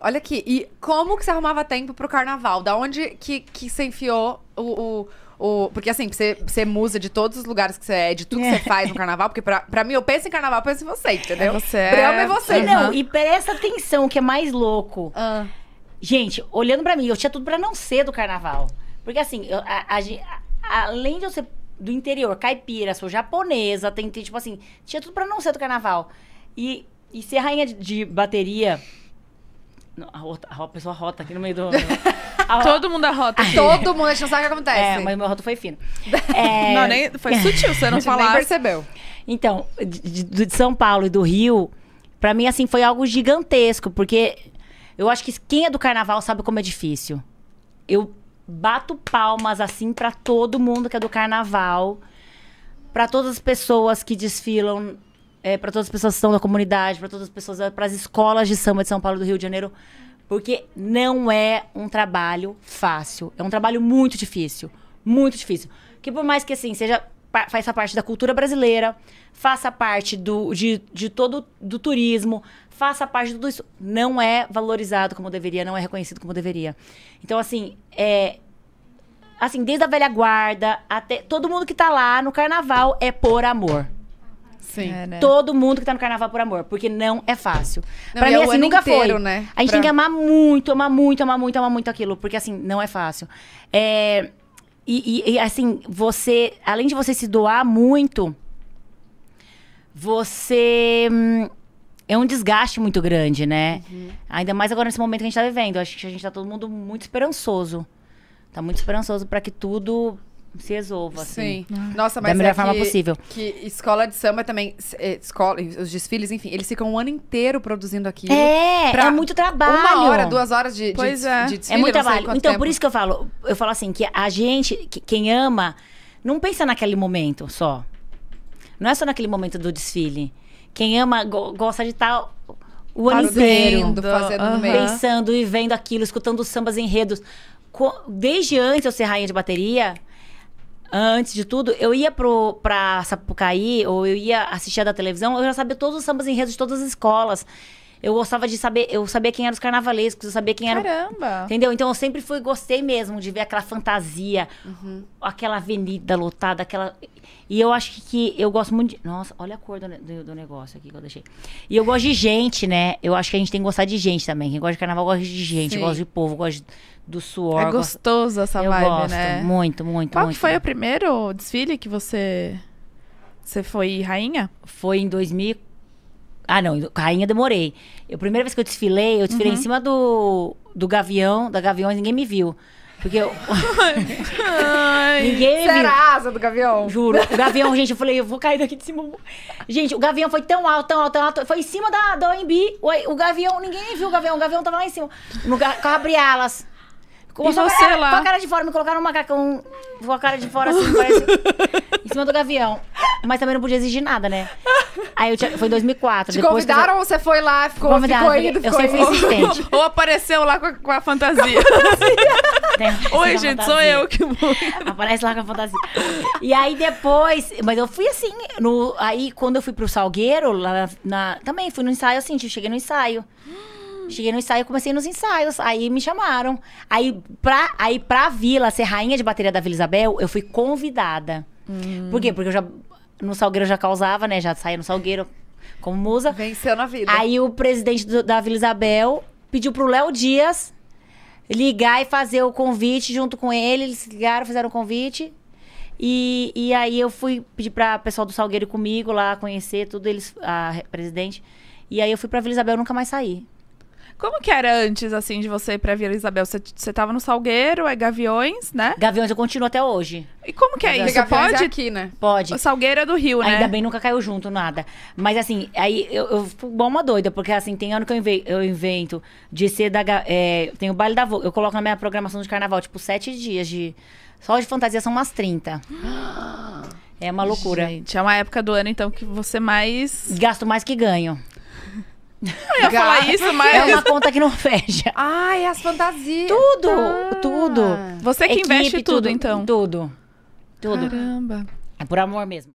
Olha aqui, e como que você arrumava tempo pro carnaval? Da onde que, que você enfiou o, o... O, porque assim, você, você musa de todos os lugares que você é, de tudo que você é. faz no carnaval, porque pra, pra mim, eu penso em carnaval, eu penso em você, entendeu? É você. Brama é você. Uhum. Não, e presta atenção, o que é mais louco. Ah. Gente, olhando pra mim, eu tinha tudo pra não ser do carnaval. Porque assim, eu, a, a, a, além de eu ser do interior, caipira, sou japonesa, tentei, tipo assim, tinha tudo pra não ser do carnaval. E, e ser rainha de, de bateria a, rota, a pessoa rota aqui no meio do. A... Todo mundo arrota. Todo mundo, a gente não sabe o que acontece. É, mas meu roto foi fino. É... Não, nem, foi sutil, você não falava. percebeu. Então, de, de, de, São Paulo e do Rio, pra mim, assim, foi algo gigantesco, porque eu acho que quem é do carnaval sabe como é difícil. Eu bato palmas, assim, pra todo mundo que é do carnaval, pra todas as pessoas que desfilam é, para todas as pessoas que estão na comunidade, para todas as pessoas, é, para as escolas de samba de São Paulo do Rio de Janeiro, porque não é um trabalho fácil. É um trabalho muito difícil, muito difícil. Que por mais que assim seja faça parte da cultura brasileira, faça parte do, de, de todo do turismo, faça parte de tudo isso, não é valorizado como deveria, não é reconhecido como deveria. Então assim é assim desde a velha guarda até todo mundo que está lá no carnaval é por amor. Sim. É, né? Todo mundo que tá no carnaval por amor, porque não é fácil. Não, pra mim, é assim, nunca inteiro, foi. Né? A gente pra... tem que amar muito, amar muito, amar muito, amar muito aquilo, porque assim, não é fácil. É... E, e, e assim, você, além de você se doar muito, você. Hum, é um desgaste muito grande, né? Uhum. Ainda mais agora nesse momento que a gente tá vivendo. Acho que a gente tá todo mundo muito esperançoso. Tá muito esperançoso para que tudo se resolva, assim. Sim. Né? Nossa, mas da melhor é forma que, possível. Que escola de samba também, eh, escola, os desfiles, enfim, eles ficam um ano inteiro produzindo aquilo. É, é muito trabalho. Uma hora, duas horas de, pois de, é. de desfile. É muito trabalho. Então, tempo. por isso que eu falo, eu falo assim, que a gente, que, quem ama, não pensa naquele momento só. Não é só naquele momento do desfile. Quem ama go, gosta de estar tá o ano inteiro. Fazendo uhum. Pensando e vendo aquilo, escutando os sambas enredos. Desde antes eu ser rainha de bateria, Antes de tudo, eu ia pro, pra Sapucaí, ou eu ia assistir da televisão, eu já sabia todos os sambas enredos de todas as escolas. Eu gostava de saber, eu sabia quem eram os carnavalescos, eu sabia quem era. Caramba! Entendeu? Então eu sempre fui, gostei mesmo de ver aquela fantasia, uhum. aquela avenida lotada, aquela. E eu acho que, eu gosto muito de. Nossa, olha a cor do, do, do, negócio aqui que eu deixei. E eu gosto de gente, né? Eu acho que a gente tem que gostar de gente também. Quem gosta de carnaval gosta de gente, Sim. gosta de povo, gosta do suor. É gostoso gosto... essa eu vibe, gosto, né? Muito, muito, Qual muito. Qual foi o primeiro desfile que você. Você foi rainha? Foi em 2000. Ah, não, rainha demorei. a primeira vez que eu desfilei, eu desfilei uhum. em cima do, do gavião, da gaviões, ninguém me viu. Porque eu... Ai, Ninguém me viu. a asa do gavião? Juro. O gavião, gente, eu falei, eu vou cair daqui de cima. Gente, o gavião foi tão alto, tão alto, tão alto. Foi em cima da, da OMB. O, o gavião, ninguém viu o gavião. O gavião tava lá em cima. No, com abre-alas. Com, e lá? com a cara de fora, me colocaram um macacão com a cara de fora, assim, parece, em cima do gavião. Mas também não podia exigir nada, né? Aí eu tinha, foi em 2004. Te convidaram eu, ou você foi lá, ficou, ficou indo, ficou Eu sempre fui insistente. Ou, ou apareceu lá com a, com a fantasia. Com a fantasia. Oi, gente, sou eu que vou. Aparece lá com a fantasia. E aí depois, mas eu fui assim, no, aí quando eu fui pro Salgueiro, lá na, também fui no ensaio assim, tipo, cheguei no ensaio. Cheguei no ensaio, comecei nos ensaios, aí me chamaram. Aí pra, aí pra vila ser rainha de bateria da Vila Isabel, eu fui convidada. Hum. Por quê? Porque eu já no Salgueiro já causava, né? Já saía no Salgueiro como musa. Venceu na vida. Aí o presidente do, da Vila Isabel pediu pro Léo Dias ligar e fazer o convite junto com ele. Eles ligaram, fizeram o convite. E, e aí eu fui pedir para o pessoal do Salgueiro comigo lá conhecer tudo, eles, a presidente. E aí eu fui para Vila Isabel, eu nunca mais saí. Como que era antes, assim, de você ir pra Vila Isabel? Você, estava tava no Salgueiro, é Gaviões, né? Gaviões eu continuo até hoje. E como que é Mas isso? Assim, Pode? É aqui, né? Pode. O Salgueiro é do Rio, né? Ainda bem nunca caiu junto, nada. Mas assim, aí eu, eu fico igual uma doida, porque assim, tem ano que eu, inve eu invento de ser da. É, tem o baile da Eu coloco na minha programação de carnaval, tipo, sete dias de. Só de fantasia são umas 30. É uma loucura. Gente, é uma época do ano, então, que você mais. Gasto mais que ganho. Eu ia falar isso, mas. É uma conta que não fecha. Ai, é as fantasias. Tudo, ah. tudo. Você que Equipe, investe tudo, tudo, então. Tudo. Tudo. Caramba. É por amor mesmo.